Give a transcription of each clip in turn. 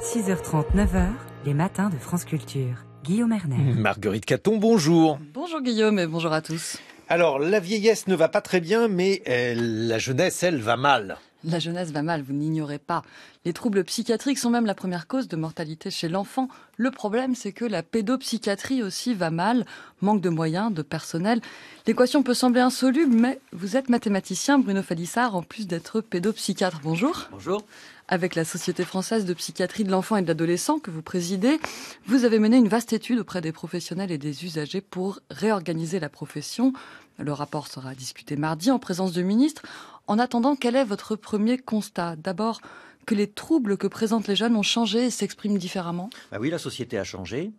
6h30, 9h, les matins de France Culture. Guillaume Erner. Mmh, Marguerite Caton, bonjour. Bonjour Guillaume et bonjour à tous. Alors, la vieillesse ne va pas très bien, mais euh, la jeunesse, elle, va mal. La jeunesse va mal, vous n'ignorez pas. Les troubles psychiatriques sont même la première cause de mortalité chez l'enfant. Le problème, c'est que la pédopsychiatrie aussi va mal. Manque de moyens, de personnel. L'équation peut sembler insoluble, mais vous êtes mathématicien, Bruno Falissard, en plus d'être pédopsychiatre. Bonjour. Bonjour. Avec la Société française de psychiatrie de l'enfant et de l'adolescent que vous présidez, vous avez mené une vaste étude auprès des professionnels et des usagers pour réorganiser la profession. Le rapport sera discuté mardi en présence du ministre. En attendant, quel est votre premier constat D'abord, que les troubles que présentent les jeunes ont changé et s'expriment différemment bah Oui, la société a changé.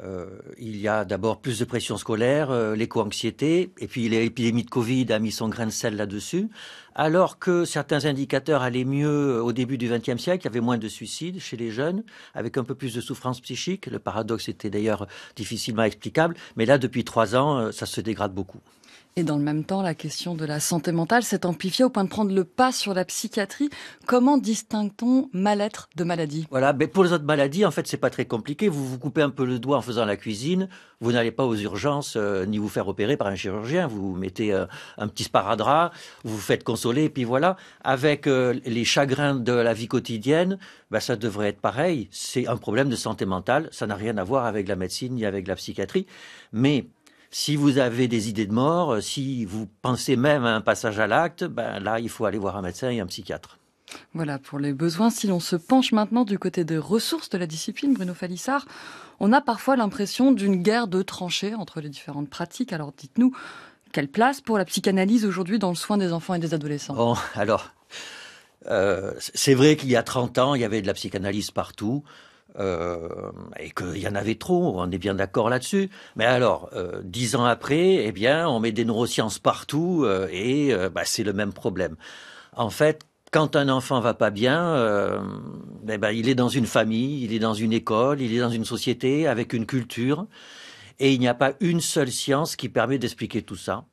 Euh, il y a d'abord plus de pression scolaire, euh, l'éco-anxiété, et puis l'épidémie de Covid a mis son grain de sel là-dessus. Alors que certains indicateurs allaient mieux euh, au début du XXe siècle, il y avait moins de suicides chez les jeunes, avec un peu plus de souffrance psychique. Le paradoxe était d'ailleurs difficilement explicable, mais là, depuis trois ans, ça se dégrade beaucoup. Et dans le même temps, la question de la santé mentale s'est amplifiée au point de prendre le pas sur la psychiatrie. Comment distingue-t-on mal-être de maladie Voilà, pour les autres maladies, en fait, c'est pas très compliqué. Vous vous coupez un peu le doigt en faisant la cuisine, vous n'allez pas aux urgences euh, ni vous faire opérer par un chirurgien. Vous mettez euh, un petit sparadrap, vous vous faites consoler, et puis voilà. Avec euh, les chagrins de la vie quotidienne, bah, ça devrait être pareil. C'est un problème de santé mentale. Ça n'a rien à voir avec la médecine ni avec la psychiatrie. Mais si vous avez des idées de mort, euh, si vous pensez même à un passage à l'acte, ben là, il faut aller voir un médecin et un psychiatre. Voilà pour les besoins. Si l'on se penche maintenant du côté des ressources de la discipline, Bruno Falissard, on a parfois l'impression d'une guerre de tranchées entre les différentes pratiques. Alors dites-nous, quelle place pour la psychanalyse aujourd'hui dans le soin des enfants et des adolescents Bon, alors, euh, c'est vrai qu'il y a 30 ans, il y avait de la psychanalyse partout. Euh, et qu'il y en avait trop, on est bien d'accord là-dessus. Mais alors, euh, dix ans après, eh bien, on met des neurosciences partout euh, et bah, c'est le même problème. En fait, quand un enfant va pas bien, eh ben, il est dans une famille, il est dans une école, il est dans une société avec une culture, et il n'y a pas une seule science qui permet d'expliquer tout ça.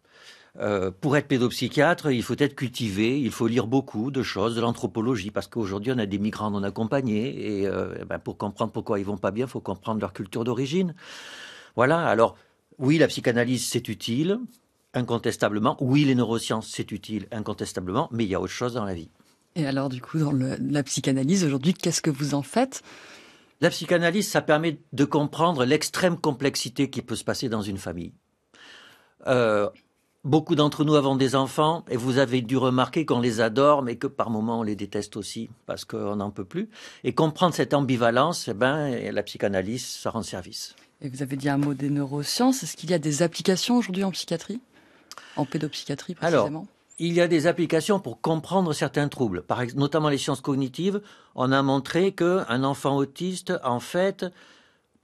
Euh, pour être pédopsychiatre, il faut être cultivé, il faut lire beaucoup de choses, de l'anthropologie, parce qu'aujourd'hui, on a des migrants non accompagnés, et, euh, ben, pour comprendre pourquoi ils vont pas bien, il faut comprendre leur culture d'origine. Voilà, alors, oui, la psychanalyse, c'est utile, incontestablement. Oui, les neurosciences, c'est utile, incontestablement, mais il y a autre chose dans la vie. Et alors, du coup, dans la psychanalyse, aujourd'hui, qu'est-ce que vous en faites La psychanalyse, ça permet de comprendre l'extrême complexité qui peut se passer dans une famille. Euh, Beaucoup d'entre nous avons des enfants et vous avez dû remarquer qu'on les adore mais que par moments on les déteste aussi parce qu'on n'en peut plus. Et comprendre cette ambivalence, eh ben, la psychanalyse, ça rend service. Et vous avez dit un mot des neurosciences. Est-ce qu'il y a des applications aujourd'hui en psychiatrie En pédopsychiatrie précisément il y a des applications pour comprendre certains troubles, notamment les sciences cognitives. On a montré qu'un enfant autiste, en fait,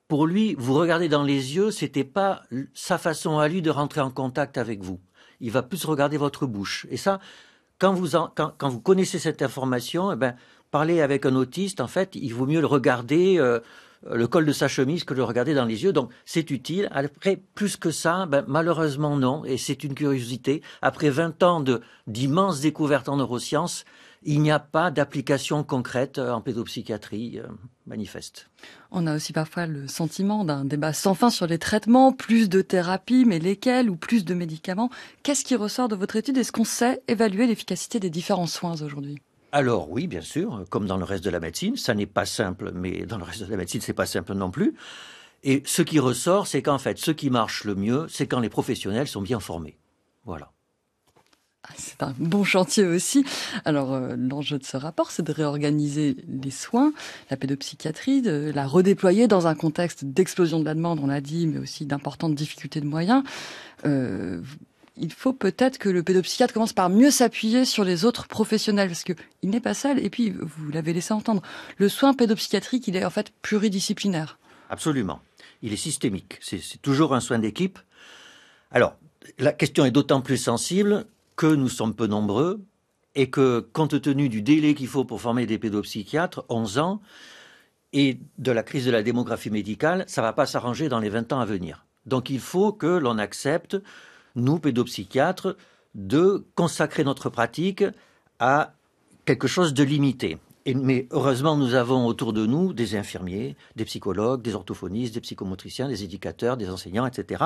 pour lui, vous regardez dans les yeux, ce n'était pas sa façon à lui de rentrer en contact avec vous il va plus regarder votre bouche. Et ça, quand vous, quand, vous connaissez cette information, eh ben, parler avec un autiste, en fait, il vaut mieux le regarder euh, le col de sa chemise que le regarder dans les yeux. Donc, c'est utile. Après, plus que ça, ben, malheureusement non. Et c'est une curiosité. Après 20 ans d'immenses découvertes en neurosciences, il n'y a pas d'application concrète euh, en pédopsychiatrie euh, manifeste. On a aussi parfois le sentiment d'un débat sans fin sur les traitements, plus de thérapies, mais lesquelles, ou plus de médicaments. Qu'est-ce qui ressort de votre étude Est-ce qu'on sait évaluer l'efficacité des différents soins aujourd'hui alors oui, bien sûr, comme dans le reste de la médecine, ça n'est pas simple, mais dans le reste de la médecine, ce n'est pas simple non plus. Et ce qui ressort, c'est qu'en fait, ce qui marche le mieux, c'est quand les professionnels sont bien formés. Voilà. Ah, c'est un bon chantier aussi. Alors euh, l'enjeu de ce rapport, c'est de réorganiser les soins, la pédopsychiatrie, de la redéployer dans un contexte d'explosion de la demande, on l'a dit, mais aussi d'importantes difficultés de moyens. Euh, il faut peut-être que le pédopsychiatre commence par mieux s'appuyer sur les autres professionnels, parce qu'il n'est pas seul. Et puis, vous l'avez laissé entendre, le soin pédopsychiatrique, il est en fait pluridisciplinaire. Absolument. Il est systémique. C'est toujours un soin d'équipe. Alors, la question est d'autant plus sensible que nous sommes peu nombreux et que, compte tenu du délai qu'il faut pour former des pédopsychiatres, 11 ans, et de la crise de la démographie médicale, ça ne va pas s'arranger dans les 20 ans à venir. Donc il faut que l'on accepte, nous, pédopsychiatres, de consacrer notre pratique à quelque chose de limité. mais heureusement, nous avons autour de nous des infirmiers, des psychologues, des orthophonistes, des psychomotriciens, des éducateurs, des enseignants, etc.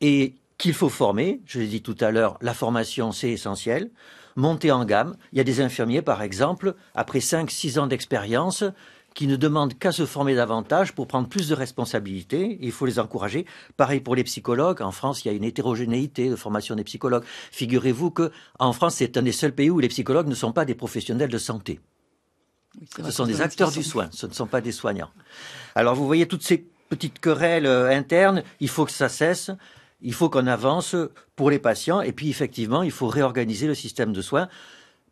Et qu'il faut former. Je l'ai dit tout à l'heure, la formation, c'est essentiel. Monter en gamme. Il y a des infirmiers, par exemple, après 5-6 ans d'expérience, qui ne demandent qu'à se former davantage pour prendre plus de responsabilités. Il faut les encourager. Pareil pour les psychologues. En France, il y a une hétérogénéité de formation des psychologues. Figurez-vous que en France, c'est un des seuls pays où les psychologues ne sont pas des professionnels de santé. ce sont des acteurs du soin, ce ne sont pas des soignants. Alors vous voyez toutes ces petites querelles euh, internes, il faut que ça cesse il faut qu'on avance pour les patients et puis effectivement, il faut réorganiser le système de soins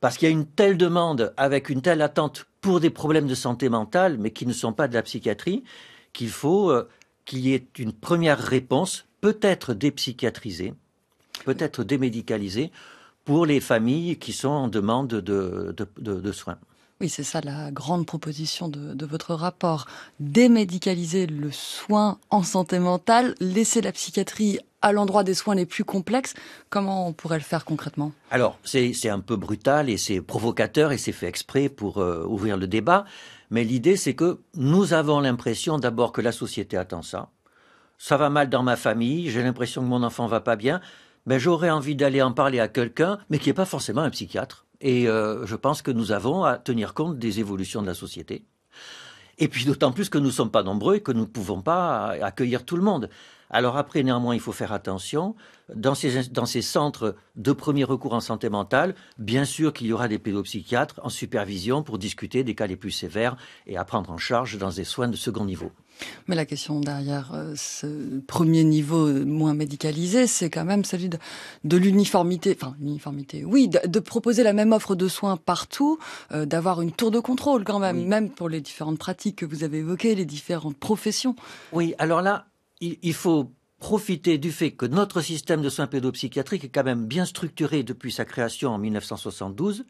parce qu'il y a une telle demande avec une telle attente pour des problèmes de santé mentale, mais qui ne sont pas de la psychiatrie, qu'il faut euh, qu'il y ait une première réponse, peut-être dépsychiatrisée, peut-être démédicalisée, pour les familles qui sont en demande de soins. Oui, c'est ça la grande proposition de, votre rapport. Démédicaliser le soin en santé mentale, laisser la psychiatrie à l'endroit des soins les plus complexes, comment on pourrait le faire concrètement Alors, c'est un peu brutal et c'est provocateur et c'est fait exprès pour euh, ouvrir le débat, mais l'idée c'est que nous avons l'impression d'abord que la société attend ça. Ça va mal dans ma famille, j'ai l'impression que mon enfant va pas bien, mais j'aurais envie d'aller en parler à quelqu'un, mais qui n'est pas forcément un psychiatre. Et euh, je pense que nous avons à tenir compte des évolutions de la société. Et puis d'autant plus que nous ne sommes pas nombreux et que nous ne pouvons pas accueillir tout le monde. Alors après, néanmoins, il faut faire attention. Dans ces, centres de premier recours en santé mentale, bien sûr qu'il y aura des pédopsychiatres en supervision pour discuter des cas les plus sévères et à prendre en charge dans des soins de second niveau. Mais la question derrière euh, ce premier niveau euh, moins médicalisé, c'est quand même celui de, l'uniformité, enfin l'uniformité, oui, de, proposer la même offre de soins partout, euh, d'avoir une tour de contrôle quand même, même pour les différentes pratiques que vous avez évoquées, les différentes professions. Oui, alors là, il, faut profiter du fait que notre système de soins pédopsychiatriques est quand même bien structuré depuis sa création en 1972.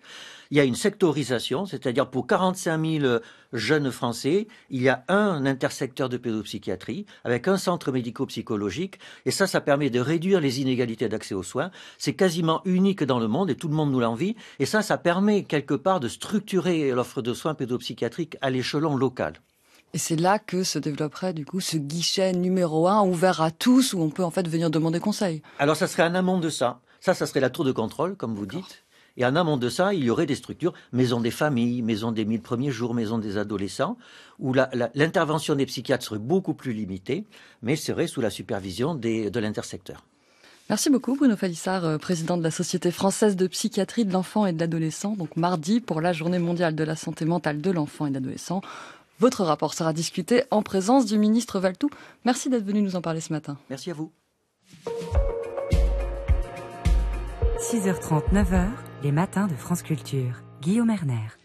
Il y a une sectorisation, c'est-à-dire pour 45 000 jeunes Français, il y a un intersecteur de pédopsychiatrie avec un centre médico-psychologique, et ça, ça permet de réduire les inégalités d'accès aux soins. C'est quasiment unique dans le monde et tout le monde nous l'envie, et ça, ça permet quelque part de structurer l'offre de soins pédopsychiatriques à l'échelon local. Et c'est là que se développerait du coup ce guichet numéro un ouvert à tous où on peut en fait venir demander conseil. Alors ça serait un amont de ça. Ça, ça serait la tour de contrôle, comme vous dites. Et en amont de ça, il y aurait des structures, maison des familles, maison des mille premiers jours, maison des adolescents, où l'intervention des psychiatres serait beaucoup plus limitée, mais serait sous la supervision de l'intersecteur. Merci beaucoup Bruno Falissard, euh, président de la Société française de psychiatrie de l'enfant et de l'adolescent, donc mardi pour la journée mondiale de la santé mentale de l'enfant et de l'adolescent. Votre rapport sera discuté en présence du ministre Valtou. Merci d'être venu nous en parler ce matin. Merci à vous. 6h30, 9h, les matins de France Culture. Guillaume Erner.